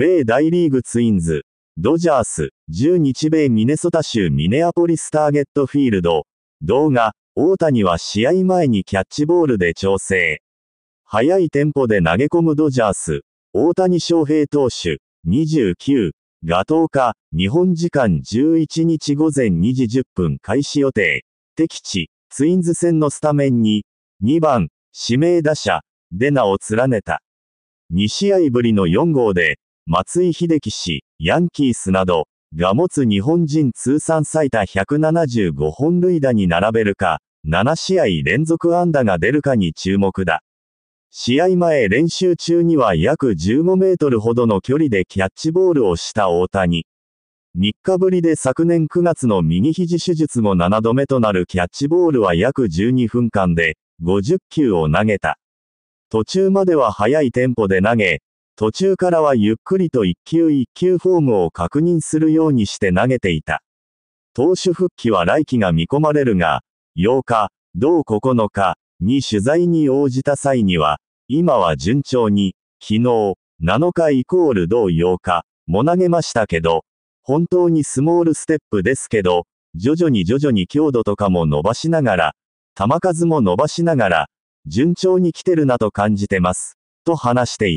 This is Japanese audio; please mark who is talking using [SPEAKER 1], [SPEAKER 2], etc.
[SPEAKER 1] 米大リーグツインズ、ドジャース、10日米ミネソタ州ミネアポリスターゲットフィールド、動画、大谷は試合前にキャッチボールで調整。早いテンポで投げ込むドジャース、大谷翔平投手、29、が10日、日本時間11日午前2時10分開始予定、敵地、ツインズ戦のスタメンに、2番、指名打者、デナを連ねた。2試合ぶりの4号で、松井秀喜氏、ヤンキースなど、が持つ日本人通算最多175本塁打に並べるか、7試合連続安打が出るかに注目だ。試合前練習中には約15メートルほどの距離でキャッチボールをした大谷。3日ぶりで昨年9月の右肘手術後7度目となるキャッチボールは約12分間で50球を投げた。途中までは早いテンポで投げ、途中からはゆっくりと一球一球フォームを確認するようにして投げていた。投手復帰は来季が見込まれるが、8日、同9日に取材に応じた際には、今は順調に、昨日、7日イコール同8日、も投げましたけど、本当にスモールステップですけど、徐々に徐々に強度とかも伸ばしながら、球数も伸ばしながら、順調に来てるなと感じてます、と話していた。